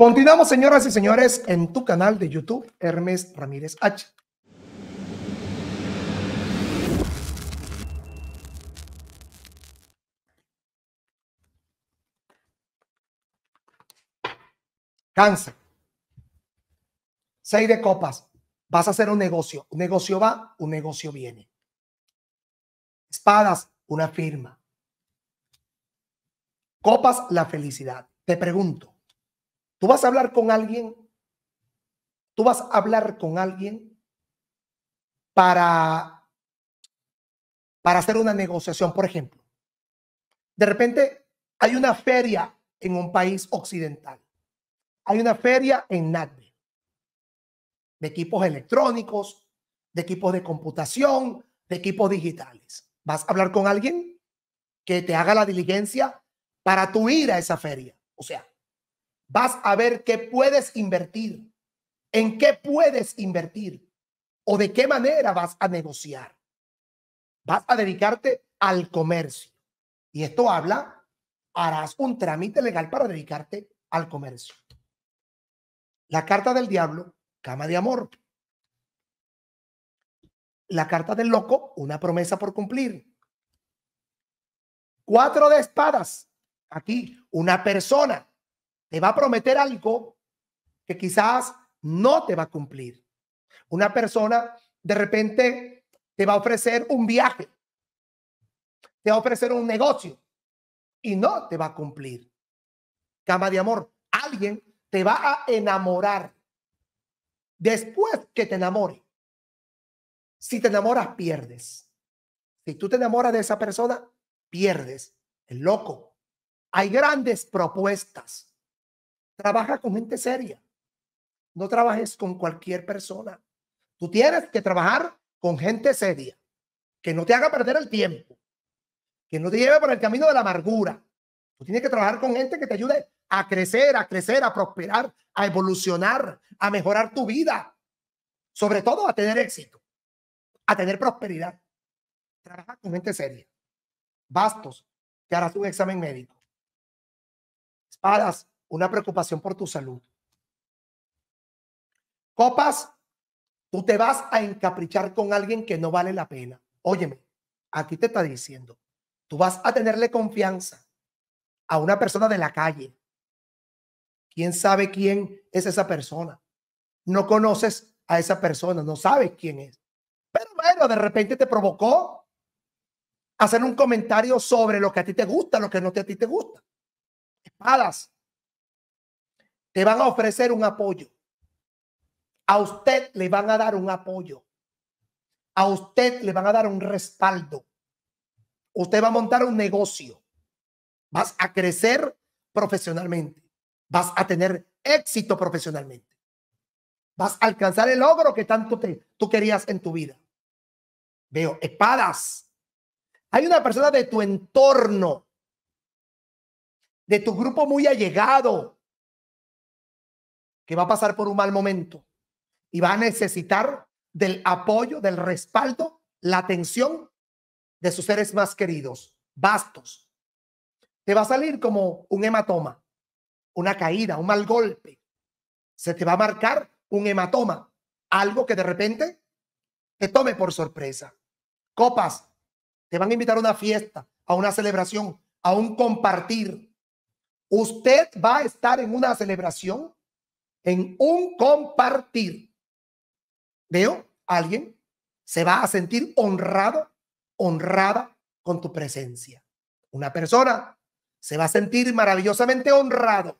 Continuamos, señoras y señores, en tu canal de YouTube, Hermes Ramírez H. Cáncer. Seis de copas. Vas a hacer un negocio. Un negocio va, un negocio viene. Espadas, una firma. Copas, la felicidad. Te pregunto, Tú vas a hablar con alguien, tú vas a hablar con alguien para, para hacer una negociación, por ejemplo. De repente hay una feria en un país occidental. Hay una feria en NACDE de equipos electrónicos, de equipos de computación, de equipos digitales. Vas a hablar con alguien que te haga la diligencia para tu ir a esa feria. O sea, vas a ver qué puedes invertir, en qué puedes invertir o de qué manera vas a negociar. Vas a dedicarte al comercio. Y esto habla, harás un trámite legal para dedicarte al comercio. La carta del diablo, cama de amor. La carta del loco, una promesa por cumplir. Cuatro de espadas. Aquí, una persona te va a prometer algo que quizás no te va a cumplir. Una persona de repente te va a ofrecer un viaje, te va a ofrecer un negocio y no te va a cumplir. Cama de amor, alguien te va a enamorar. Después que te enamore, si te enamoras, pierdes. Si tú te enamoras de esa persona, pierdes. El loco. Hay grandes propuestas. Trabaja con gente seria. No trabajes con cualquier persona. Tú tienes que trabajar con gente seria, que no te haga perder el tiempo, que no te lleve por el camino de la amargura. Tú tienes que trabajar con gente que te ayude a crecer, a crecer, a prosperar, a evolucionar, a mejorar tu vida, sobre todo a tener éxito, a tener prosperidad. Trabaja con gente seria. Bastos, que harás un examen médico. Espadas, una preocupación por tu salud. Copas, tú te vas a encaprichar con alguien que no vale la pena. Óyeme, aquí te está diciendo, tú vas a tenerle confianza a una persona de la calle. ¿Quién sabe quién es esa persona? No conoces a esa persona, no sabes quién es. Pero bueno, de repente te provocó hacer un comentario sobre lo que a ti te gusta, lo que no te, a ti te gusta. Espadas, te van a ofrecer un apoyo. A usted le van a dar un apoyo. A usted le van a dar un respaldo. Usted va a montar un negocio. Vas a crecer profesionalmente. Vas a tener éxito profesionalmente. Vas a alcanzar el logro que tanto te, tú querías en tu vida. Veo espadas. Hay una persona de tu entorno, de tu grupo muy allegado, que va a pasar por un mal momento y va a necesitar del apoyo, del respaldo, la atención de sus seres más queridos, bastos. Te va a salir como un hematoma, una caída, un mal golpe. Se te va a marcar un hematoma, algo que de repente te tome por sorpresa. Copas, te van a invitar a una fiesta, a una celebración, a un compartir. Usted va a estar en una celebración en un compartir. Veo, alguien se va a sentir honrado, honrada con tu presencia. Una persona se va a sentir maravillosamente honrado,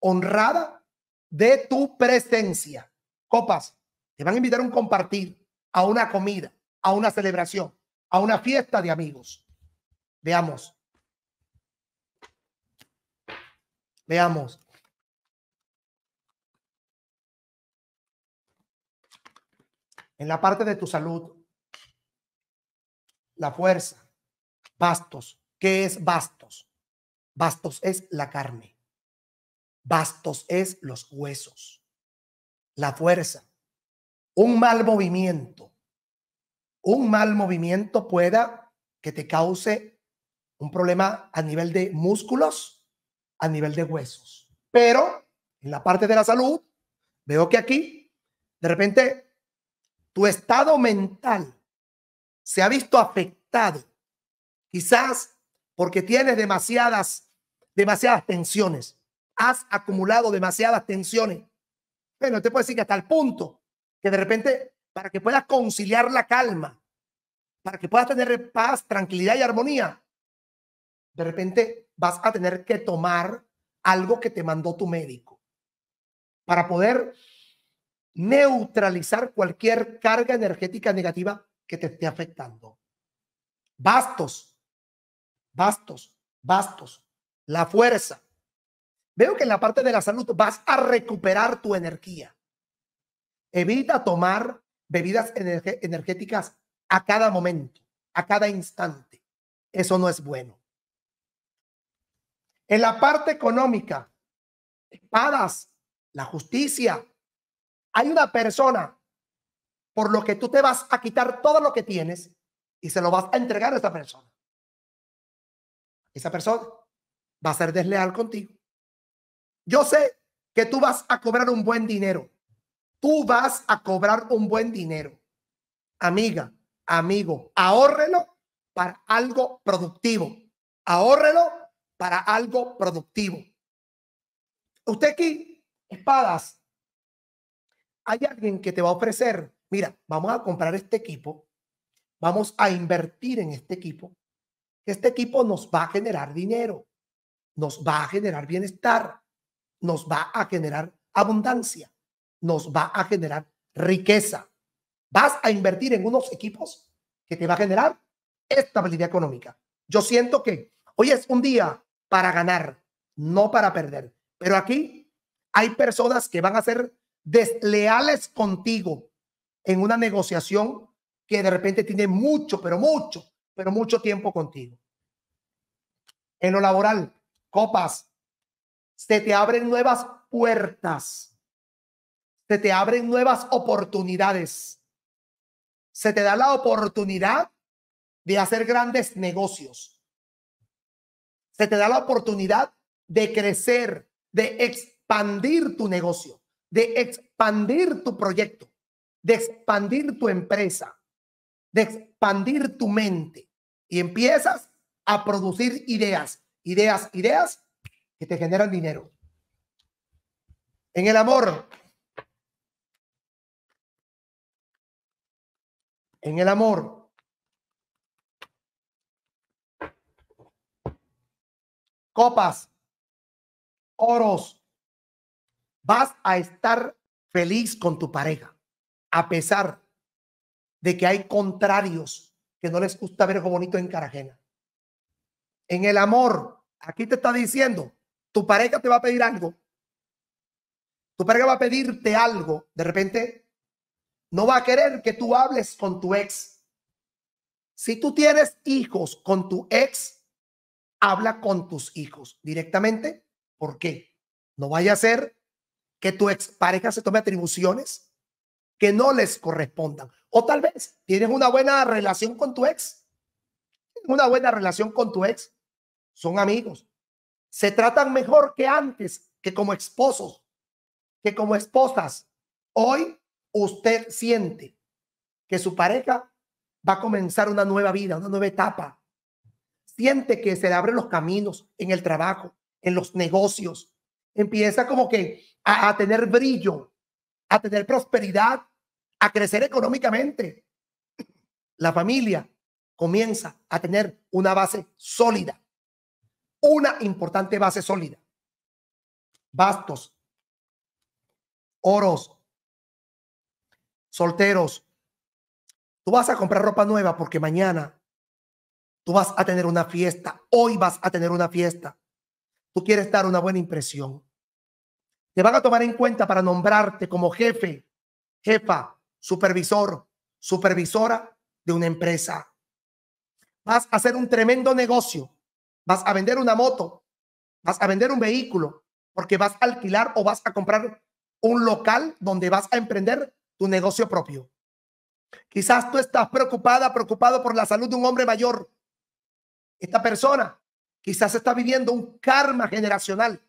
honrada de tu presencia. Copas, te van a invitar a un compartir, a una comida, a una celebración, a una fiesta de amigos. Veamos. Veamos. en la parte de tu salud, la fuerza, bastos. ¿Qué es bastos? Bastos es la carne. Bastos es los huesos. La fuerza. Un mal movimiento. Un mal movimiento pueda que te cause un problema a nivel de músculos, a nivel de huesos. Pero en la parte de la salud, veo que aquí, de repente tu estado mental se ha visto afectado, quizás porque tienes demasiadas, demasiadas tensiones, has acumulado demasiadas tensiones. Pero te puedo decir que hasta el punto que de repente, para que puedas conciliar la calma, para que puedas tener paz, tranquilidad y armonía, de repente vas a tener que tomar algo que te mandó tu médico para poder neutralizar cualquier carga energética negativa que te esté afectando. Bastos, bastos, bastos. La fuerza. Veo que en la parte de la salud vas a recuperar tu energía. Evita tomar bebidas energéticas a cada momento, a cada instante. Eso no es bueno. En la parte económica, espadas, la justicia, hay una persona por lo que tú te vas a quitar todo lo que tienes y se lo vas a entregar a esa persona. Esa persona va a ser desleal contigo. Yo sé que tú vas a cobrar un buen dinero. Tú vas a cobrar un buen dinero. Amiga, amigo, ahórrelo para algo productivo. Ahórrelo para algo productivo. Usted aquí, espadas, hay alguien que te va a ofrecer, mira, vamos a comprar este equipo, vamos a invertir en este equipo, este equipo nos va a generar dinero, nos va a generar bienestar, nos va a generar abundancia, nos va a generar riqueza. Vas a invertir en unos equipos que te va a generar estabilidad económica. Yo siento que hoy es un día para ganar, no para perder. Pero aquí hay personas que van a ser desleales contigo en una negociación que de repente tiene mucho, pero mucho, pero mucho tiempo contigo. En lo laboral, copas, se te abren nuevas puertas, se te abren nuevas oportunidades, se te da la oportunidad de hacer grandes negocios, se te da la oportunidad de crecer, de expandir tu negocio de expandir tu proyecto, de expandir tu empresa, de expandir tu mente. Y empiezas a producir ideas, ideas, ideas que te generan dinero. En el amor. En el amor. Copas. Oros vas a estar feliz con tu pareja, a pesar de que hay contrarios que no les gusta ver algo bonito en Carajena. En el amor, aquí te está diciendo, tu pareja te va a pedir algo, tu pareja va a pedirte algo, de repente no va a querer que tú hables con tu ex. Si tú tienes hijos con tu ex, habla con tus hijos directamente. ¿Por qué? No vaya a ser que tu pareja se tome atribuciones que no les correspondan. O tal vez tienes una buena relación con tu ex. Una buena relación con tu ex. Son amigos. Se tratan mejor que antes, que como esposos, que como esposas. Hoy usted siente que su pareja va a comenzar una nueva vida, una nueva etapa. Siente que se le abren los caminos en el trabajo, en los negocios, empieza como que a, tener brillo, a tener prosperidad, a crecer económicamente. La familia comienza a tener una base sólida, una importante base sólida. Bastos, oros, solteros. Tú vas a comprar ropa nueva porque mañana tú vas a tener una fiesta, hoy vas a tener una fiesta. Tú quieres dar una buena impresión te van a tomar en cuenta para nombrarte como jefe, jefa, supervisor, supervisora de una empresa. Vas a hacer un tremendo negocio. Vas a vender una moto, vas a vender un vehículo, porque vas a alquilar o vas a comprar un local donde vas a emprender tu negocio propio. Quizás tú estás preocupada, preocupado por la salud de un hombre mayor. Esta persona quizás está viviendo un karma generacional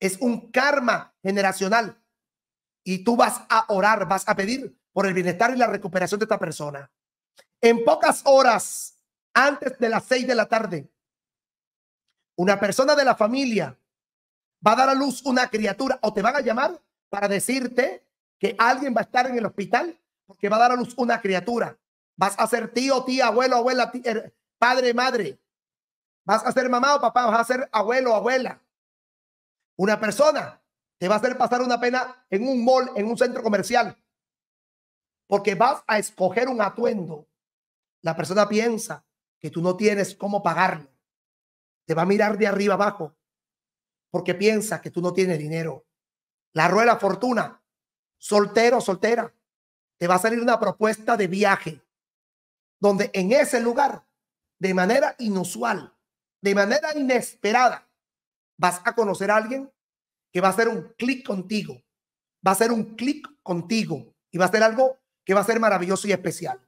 es un karma generacional. Y tú vas a orar, vas a pedir por el bienestar y la recuperación de esta persona. En pocas horas, antes de las seis de la tarde, una persona de la familia va a dar a luz una criatura o te van a llamar para decirte que alguien va a estar en el hospital porque va a dar a luz una criatura. Vas a ser tío, tía, abuelo, abuela, er, padre, madre. Vas a ser mamá o papá, vas a ser abuelo, abuela. Una persona te va a hacer pasar una pena en un mall, en un centro comercial, porque vas a escoger un atuendo. La persona piensa que tú no tienes cómo pagarlo. Te va a mirar de arriba abajo, porque piensa que tú no tienes dinero. La rueda fortuna, soltero, soltera, te va a salir una propuesta de viaje, donde en ese lugar, de manera inusual, de manera inesperada, vas a conocer a alguien que va a hacer un clic contigo, va a hacer un clic contigo y va a ser algo que va a ser maravilloso y especial.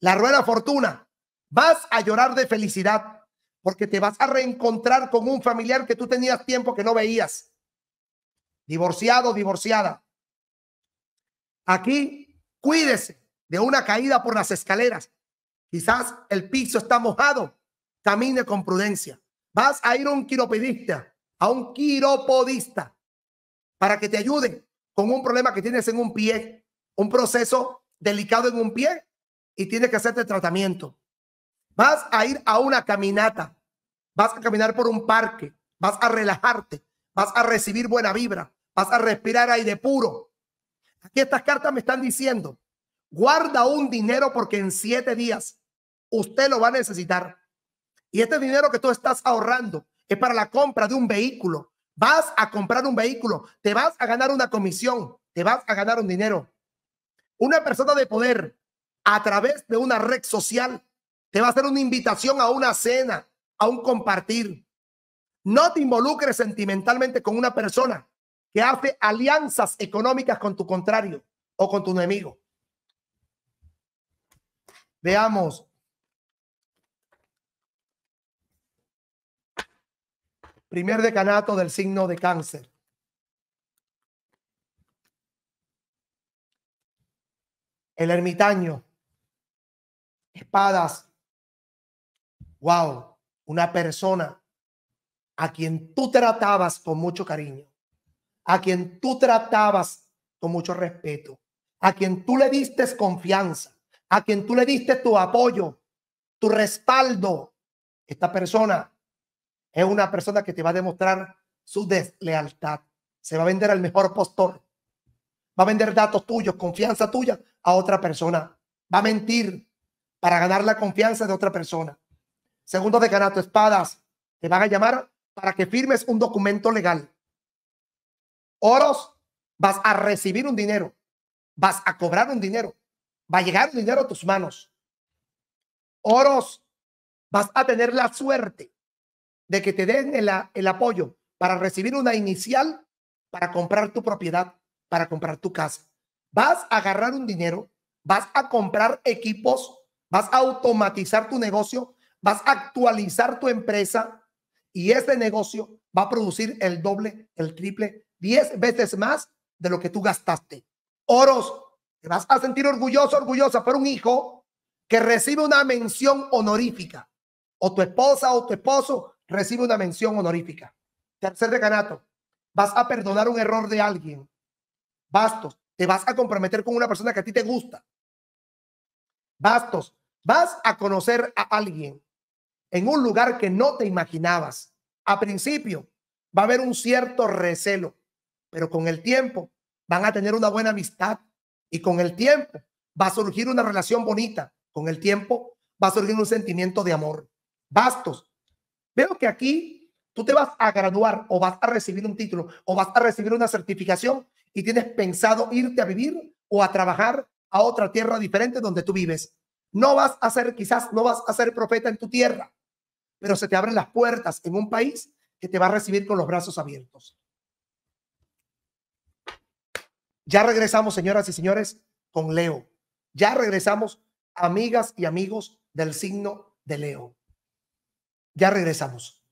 La rueda fortuna, vas a llorar de felicidad porque te vas a reencontrar con un familiar que tú tenías tiempo que no veías. Divorciado, divorciada. Aquí, cuídese de una caída por las escaleras. Quizás el piso está mojado. Camine con prudencia. Vas a ir a un quiropedista, a un quiropodista, para que te ayude con un problema que tienes en un pie, un proceso delicado en un pie y tienes que hacerte tratamiento. Vas a ir a una caminata, vas a caminar por un parque, vas a relajarte, vas a recibir buena vibra, vas a respirar aire puro. Aquí estas cartas me están diciendo, guarda un dinero porque en siete días usted lo va a necesitar. Y este dinero que tú estás ahorrando es para la compra de un vehículo. Vas a comprar un vehículo, te vas a ganar una comisión, te vas a ganar un dinero. Una persona de poder a través de una red social te va a hacer una invitación a una cena, a un compartir. No te involucres sentimentalmente con una persona que hace alianzas económicas con tu contrario o con tu enemigo. Veamos, primer decanato del signo de cáncer. El ermitaño, espadas, wow, una persona a quien tú tratabas con mucho cariño, a quien tú tratabas con mucho respeto, a quien tú le diste confianza, a quien tú le diste tu apoyo, tu respaldo. Esta persona es una persona que te va a demostrar su deslealtad. Se va a vender al mejor postor. Va a vender datos tuyos, confianza tuya a otra persona. Va a mentir para ganar la confianza de otra persona. Segundo decanato, espadas. Te van a llamar para que firmes un documento legal. Oros, vas a recibir un dinero. Vas a cobrar un dinero. Va a llegar dinero a tus manos. Oros, vas a tener la suerte de que te den el, apoyo para recibir una inicial para comprar tu propiedad, para comprar tu casa. Vas a agarrar un dinero, vas a comprar equipos, vas a automatizar tu negocio, vas a actualizar tu empresa y este negocio va a producir el doble, el triple, diez veces más de lo que tú gastaste. Oros, te vas a sentir orgulloso, orgullosa por un hijo que recibe una mención honorífica. O tu esposa o tu esposo recibe una mención honorífica. Tercer decanato, vas a perdonar un error de alguien. Bastos, te vas a comprometer con una persona que a ti te gusta. Bastos, vas a conocer a alguien en un lugar que no te imaginabas. A principio va a haber un cierto recelo, pero con el tiempo van a tener una buena amistad y con el tiempo va a surgir una relación bonita. Con el tiempo va a surgir un sentimiento de amor. Bastos, Veo que aquí tú te vas a graduar o vas a recibir un título o vas a recibir una certificación y tienes pensado irte a vivir o a trabajar a otra tierra diferente donde tú vives. No vas a ser, quizás no vas a ser profeta en tu tierra, pero se te abren las puertas en un país que te va a recibir con los brazos abiertos. Ya regresamos, señoras y señores, con Leo. Ya regresamos, amigas y amigos del signo de Leo. Ya regresamos.